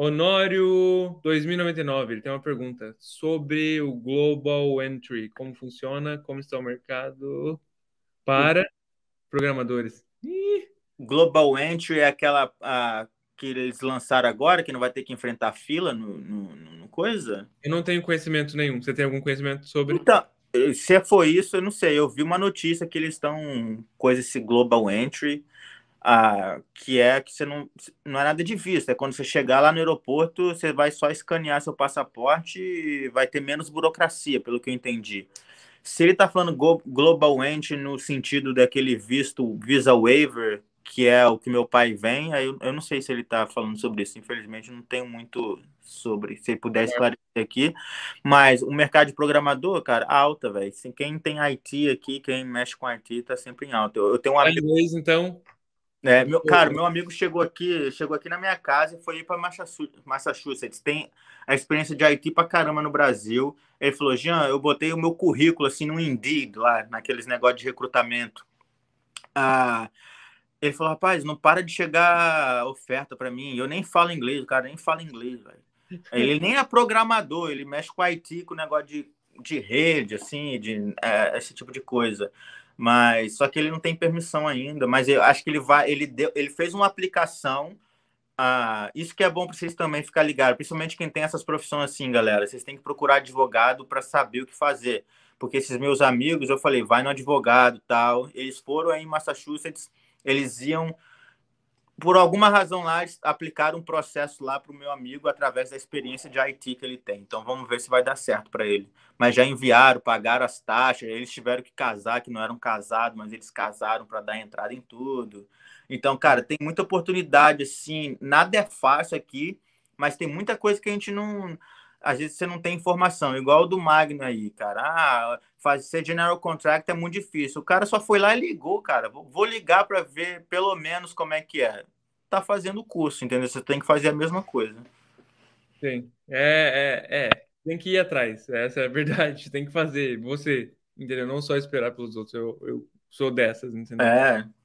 Honório 2099, ele tem uma pergunta sobre o Global Entry, como funciona, como está o mercado para programadores. Global Entry é aquela a, que eles lançaram agora, que não vai ter que enfrentar fila no, no, no, coisa? Eu não tenho conhecimento nenhum. Você tem algum conhecimento sobre? Então, se foi isso, eu não sei. Eu vi uma notícia que eles estão coisa esse Global Entry que é que você não, não é nada de visto. É quando você chegar lá no aeroporto, você vai só escanear seu passaporte e vai ter menos burocracia, pelo que eu entendi. Se ele está falando globalmente no sentido daquele visto visa waiver, que é o que meu pai vem, aí eu, eu não sei se ele está falando sobre isso. Infelizmente, não tenho muito sobre. Se puder é. esclarecer aqui. Mas o mercado de programador, cara, alta, velho. Quem tem IT aqui, quem mexe com IT, está sempre em alta. Eu, eu tenho um tá amigo. Inglês, então. É, meu, cara, meu amigo chegou aqui, chegou aqui na minha casa e foi ir para Massachusetts. Tem a experiência de Haiti pra caramba no Brasil. Ele falou: "Jean, eu botei o meu currículo assim no Indeed lá, naqueles negócios de recrutamento". Ah, ele falou: "Rapaz, não para de chegar oferta para mim. Eu nem falo inglês, cara, nem fala inglês, velho". Ele nem é programador, ele mexe com Haiti, com negócio de, de rede assim, de é, esse tipo de coisa. Mas só que ele não tem permissão ainda, mas eu acho que ele vai, ele deu, ele fez uma aplicação ah, isso que é bom para vocês também ficar ligado, principalmente quem tem essas profissões assim, galera. Vocês têm que procurar advogado para saber o que fazer. Porque esses meus amigos, eu falei, vai no advogado tal. Eles foram aí em Massachusetts, eles iam por alguma razão lá, aplicaram um processo lá para o meu amigo através da experiência de IT que ele tem. Então vamos ver se vai dar certo para ele. Mas já enviaram, pagaram as taxas, eles tiveram que casar, que não eram casados, mas eles casaram para dar entrada em tudo. Então, cara, tem muita oportunidade, assim, nada é fácil aqui, mas tem muita coisa que a gente não às vezes você não tem informação, igual o do Magno aí, cara. Ah, fazer general contract é muito difícil. O cara só foi lá e ligou, cara. Vou ligar para ver pelo menos como é que é. Tá fazendo o curso, entendeu? Você tem que fazer a mesma coisa. Sim, é, é, é. Tem que ir atrás, essa é a verdade. Tem que fazer você, entendeu? Não só esperar pelos outros. Eu, eu sou dessas, entendeu? É.